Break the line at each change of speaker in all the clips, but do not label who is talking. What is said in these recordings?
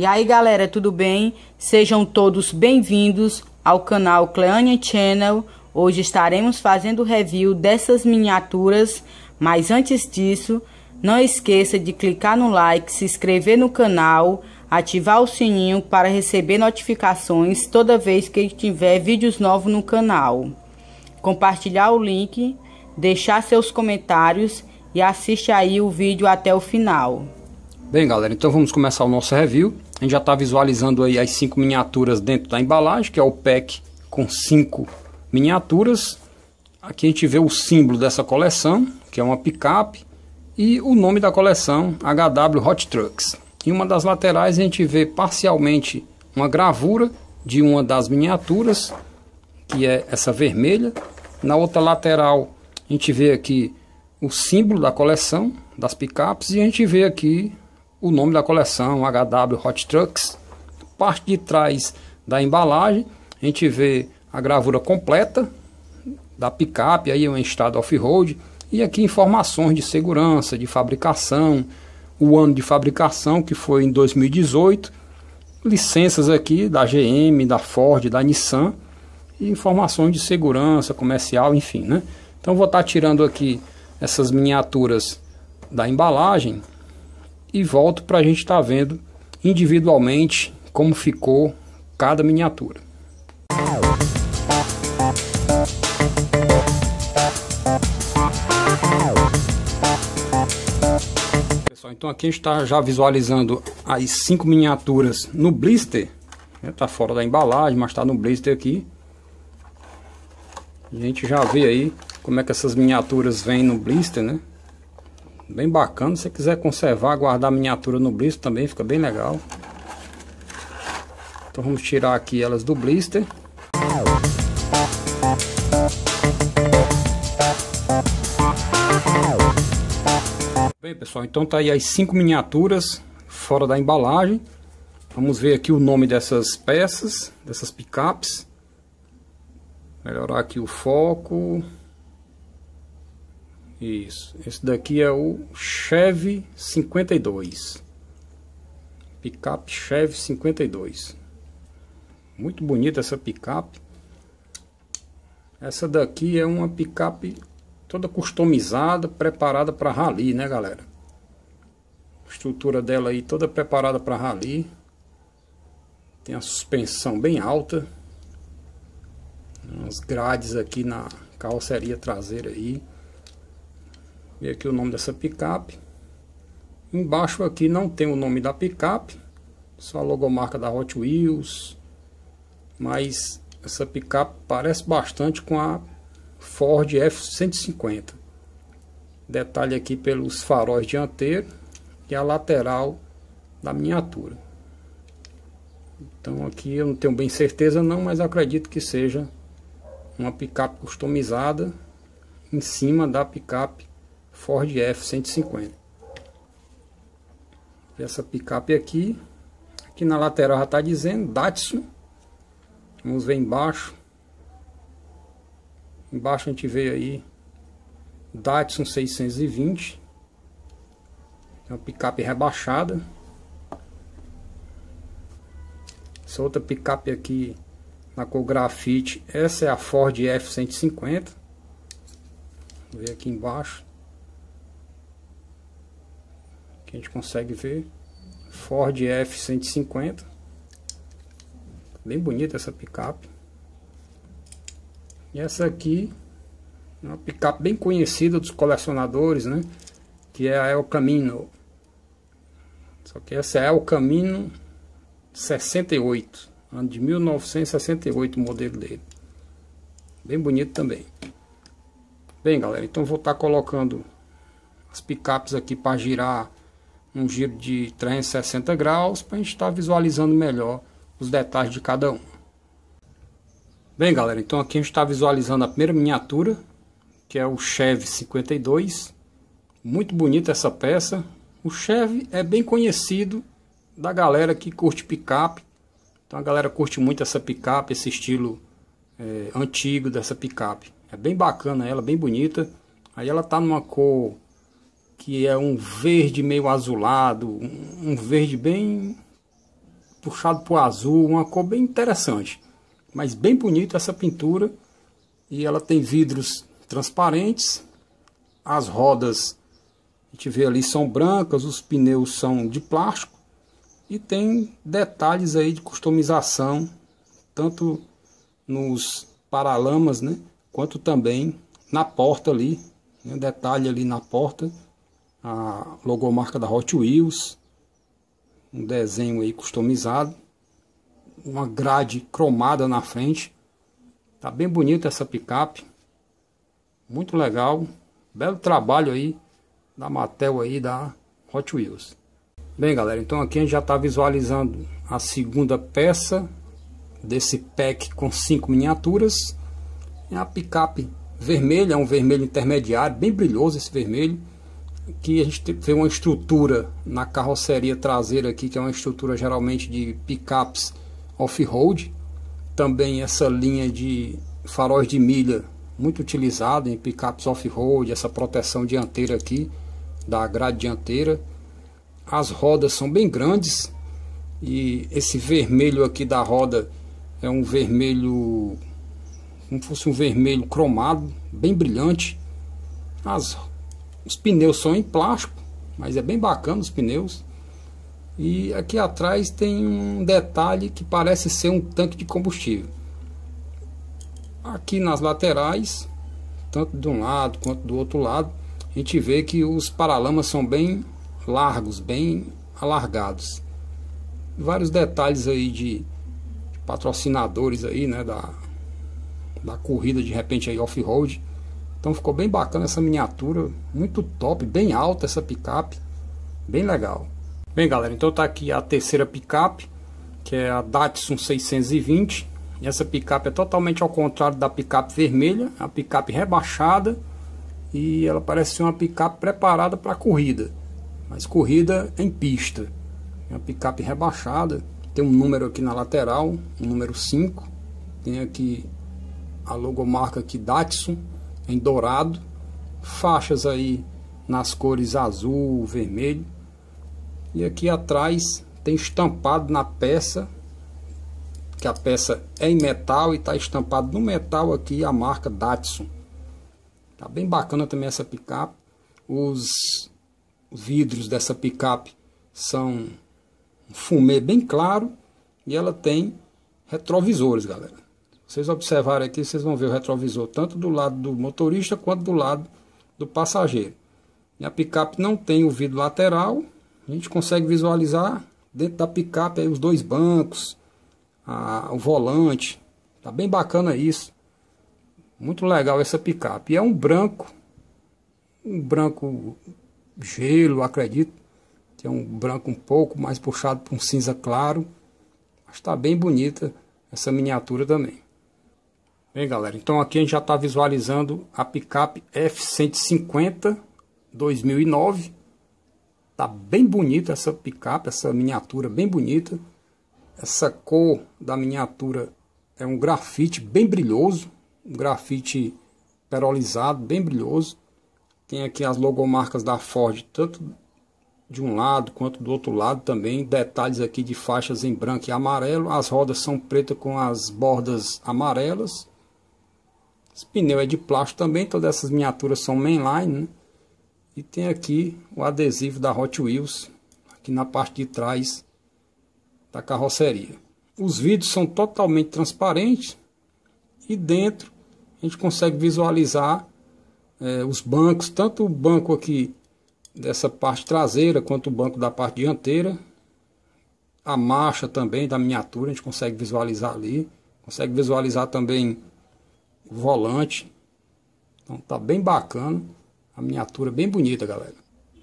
E aí, galera, tudo bem? Sejam todos bem-vindos ao canal Cleania Channel. Hoje estaremos fazendo review dessas miniaturas, mas antes disso, não esqueça de clicar no like, se inscrever no canal, ativar o sininho para receber notificações toda vez que tiver vídeos novos no canal. Compartilhar o link, deixar seus comentários e assiste aí o vídeo até o final. Bem, galera, então vamos começar o nosso review. A gente já está visualizando aí as cinco miniaturas dentro da embalagem, que é o pack com cinco miniaturas. Aqui a gente vê o símbolo dessa coleção, que é uma picape, e o nome da coleção, HW Hot Trucks. Em uma das laterais a gente vê parcialmente uma gravura de uma das miniaturas, que é essa vermelha. Na outra lateral a gente vê aqui o símbolo da coleção das picapes e a gente vê aqui o nome da coleção HW Hot Trucks. Parte de trás da embalagem, a gente vê a gravura completa da picape aí um estado off-road e aqui informações de segurança, de fabricação, o ano de fabricação que foi em 2018, licenças aqui da GM, da Ford, da Nissan e informações de segurança, comercial, enfim, né? Então vou estar tá tirando aqui essas miniaturas da embalagem e volto para a gente estar tá vendo individualmente como ficou cada miniatura. Pessoal, então aqui a gente está já visualizando as cinco miniaturas no blister. Está fora da embalagem, mas está no blister aqui. A gente já vê aí como é que essas miniaturas vêm no blister, né? bem bacana. Se quiser conservar, guardar miniatura no blister também fica bem legal. Então vamos tirar aqui elas do blister. Bem pessoal, então tá aí as cinco miniaturas fora da embalagem. Vamos ver aqui o nome dessas peças, dessas picapes. Melhorar aqui o foco. Isso. Esse daqui é o Chevy 52. Picape Chevy 52. Muito bonita essa picape. Essa daqui é uma picape toda customizada, preparada para rally, né, galera? A estrutura dela aí toda preparada para rally. Tem a suspensão bem alta. Umas grades aqui na carroceria traseira aí. Vê aqui o nome dessa picape. Embaixo aqui não tem o nome da picape, só a logomarca da Hot Wheels. Mas essa picape parece bastante com a Ford F-150. Detalhe aqui pelos faróis dianteiro e a lateral da miniatura. Então aqui eu não tenho bem certeza não, mas acredito que seja uma picape customizada em cima da picape Ford F-150. Essa picape aqui, aqui na lateral já está dizendo Datsun. Vamos ver embaixo. Embaixo a gente vê aí Datsun 620. É uma picape rebaixada. Essa outra picape aqui na cor grafite, essa é a Ford F-150. Vamos ver aqui embaixo que a gente consegue ver. Ford F-150. Bem bonita essa picape. E essa aqui é uma picape bem conhecida dos colecionadores, né? Que é a El Camino. Só que essa é a El Camino 68, ano de 1968 o modelo dele. Bem bonito também. Bem, galera, então vou estar tá colocando as picapes aqui para girar um giro de 360 graus para a gente estar tá visualizando melhor os detalhes de cada um. Bem galera, então aqui a gente está visualizando a primeira miniatura, que é o Chevy 52. Muito bonita essa peça. O Chevy é bem conhecido da galera que curte picape. Então a galera curte muito essa picape, esse estilo é, antigo dessa picape. É bem bacana ela, bem bonita. Aí ela tá numa cor que é um verde meio azulado, um verde bem puxado para o azul, uma cor bem interessante. Mas bem bonito essa pintura. E ela tem vidros transparentes. As rodas, a gente vê ali, são brancas. Os pneus são de plástico. E tem detalhes aí de customização. Tanto nos paralamas, né? Quanto também na porta ali. um né, detalhe ali na porta a logomarca da Hot Wheels, um desenho aí customizado, uma grade cromada na frente. Tá bem bonita essa picape. Muito legal. Belo trabalho aí da Mattel aí da Hot Wheels. Bem, galera, então aqui a gente já está visualizando a segunda peça desse pack com cinco miniaturas. É a picape vermelha, é um vermelho intermediário, bem brilhoso esse vermelho que a gente tem uma estrutura na carroceria traseira aqui, que é uma estrutura geralmente de picapes off-road. Também essa linha de faróis de milha, muito utilizada em picapes off-road, essa proteção dianteira aqui, da grade dianteira. As rodas são bem grandes e esse vermelho aqui da roda é um vermelho, como fosse um vermelho cromado, bem brilhante. As os pneus são em plástico, mas é bem bacana os pneus. E aqui atrás tem um detalhe que parece ser um tanque de combustível. Aqui nas laterais, tanto de um lado quanto do outro lado, a gente vê que os paralamas são bem largos, bem alargados. Vários detalhes aí de patrocinadores aí, né, da, da corrida de repente aí off-road. Então ficou bem bacana essa miniatura, muito top, bem alta essa picape, bem legal. Bem galera, então tá aqui a terceira picape, que é a Datsun 620. E essa picape é totalmente ao contrário da picape vermelha, é a picape rebaixada e ela parece ser uma picape preparada para corrida, mas corrida em pista. É uma picape rebaixada, tem um número aqui na lateral, um número 5. Tem aqui a logomarca aqui Datsun em dourado, faixas aí nas cores azul, vermelho. E aqui atrás tem estampado na peça, que a peça é em metal e está estampado no metal aqui a marca Datsun. Tá bem bacana também essa picape. Os vidros dessa picape são um fumê bem claro e ela tem retrovisores, galera. Vocês observarem aqui, vocês vão ver o retrovisor tanto do lado do motorista quanto do lado do passageiro. Minha picape não tem o vidro lateral, a gente consegue visualizar dentro da picape aí, os dois bancos, a, o volante, tá bem bacana isso. Muito legal essa picape. E é um branco, um branco gelo, acredito. Tem um branco um pouco mais puxado para um cinza claro. Mas está bem bonita essa miniatura também. Bem, galera, então aqui a gente já está visualizando a picape F-150 2009. Tá bem bonita essa picape, essa miniatura bem bonita. Essa cor da miniatura é um grafite bem brilhoso, um grafite perolizado, bem brilhoso. Tem aqui as logomarcas da Ford, tanto de um lado quanto do outro lado também. Detalhes aqui de faixas em branco e amarelo. As rodas são pretas com as bordas amarelas esse pneu é de plástico também, todas essas miniaturas são mainline, né? E tem aqui o adesivo da Hot Wheels, aqui na parte de trás da carroceria. Os vidros são totalmente transparentes e dentro a gente consegue visualizar é, os bancos, tanto o banco aqui dessa parte traseira quanto o banco da parte dianteira. A marcha também da miniatura a gente consegue visualizar ali, consegue visualizar também volante. Então tá bem bacana, a miniatura bem bonita, galera.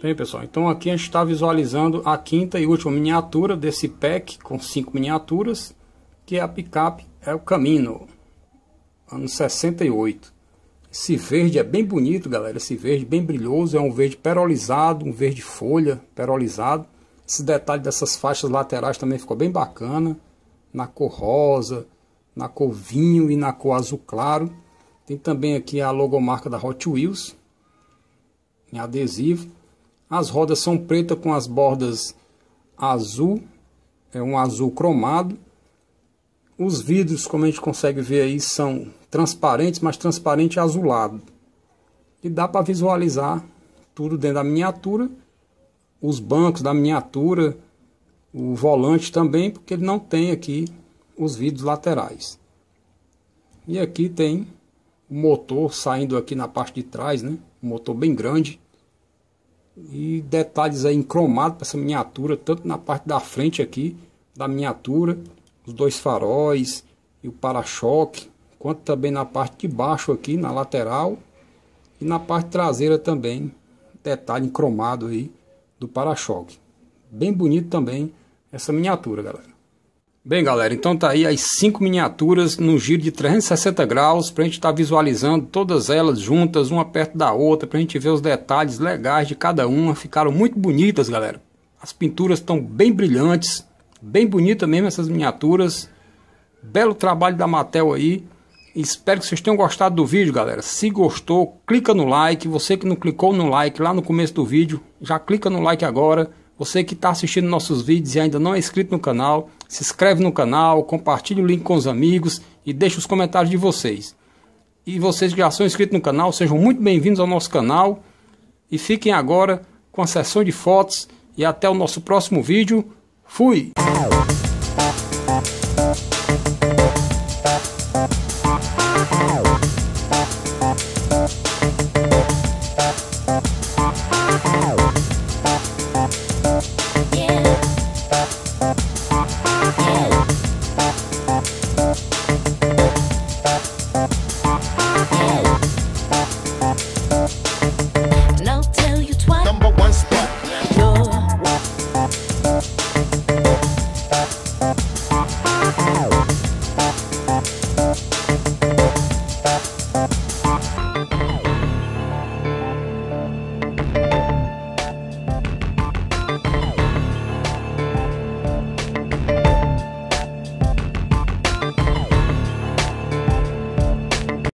Bem, pessoal, então aqui a gente está visualizando a quinta e última miniatura desse pack com cinco miniaturas, que é a picape é o Camino, ano 68. Esse verde é bem bonito, galera, esse verde bem brilhoso, é um verde perolizado, um verde folha perolizado. Esse detalhe dessas faixas laterais também ficou bem bacana, na cor rosa, na cor vinho e na cor azul claro. Tem também aqui a logomarca da Hot Wheels, em adesivo. As rodas são pretas com as bordas azul, é um azul cromado. Os vidros, como a gente consegue ver aí, são transparentes, mas transparente azulado. E dá para visualizar tudo dentro da miniatura, os bancos da miniatura, o volante também, porque ele não tem aqui os vidros laterais. E aqui tem o motor saindo aqui na parte de trás, né? Um motor bem grande. E detalhes aí em cromado para essa miniatura, tanto na parte da frente aqui da miniatura, os dois faróis e o para-choque, quanto também na parte de baixo aqui, na lateral e na parte traseira também, detalhe cromado aí do para-choque. Bem bonito também essa miniatura, galera. Bem, galera, então tá aí as cinco miniaturas num giro de 360 graus para a gente estar tá visualizando todas elas juntas, uma perto da outra, para a gente ver os detalhes legais de cada uma. Ficaram muito bonitas, galera. As pinturas estão bem brilhantes, bem bonita mesmo essas miniaturas. Belo trabalho da Matel aí. Espero que vocês tenham gostado do vídeo, galera. Se gostou, clica no like. Você que não clicou no like lá no começo do vídeo, já clica no like agora você que está assistindo nossos vídeos e ainda não é inscrito no canal, se inscreve no canal, compartilhe o link com os amigos e deixe os comentários de vocês. E vocês que já são inscritos no canal, sejam muito bem-vindos ao nosso canal e fiquem agora com a sessão de fotos e até o nosso próximo vídeo. Fui!